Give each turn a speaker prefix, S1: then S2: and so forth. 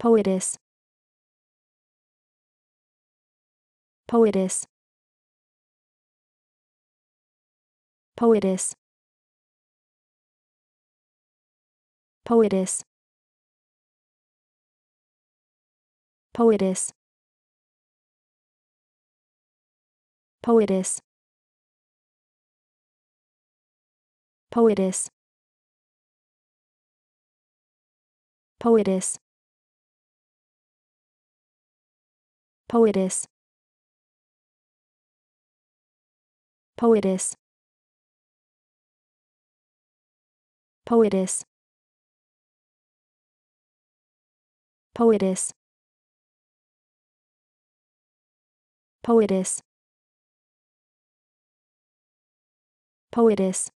S1: Poetess. Poetess. Poetess. Poetess. Poetess. Poetess. Poetess. Poetess. Poetess. Poetess. Poetess. Poetess. Poetess. Poetess.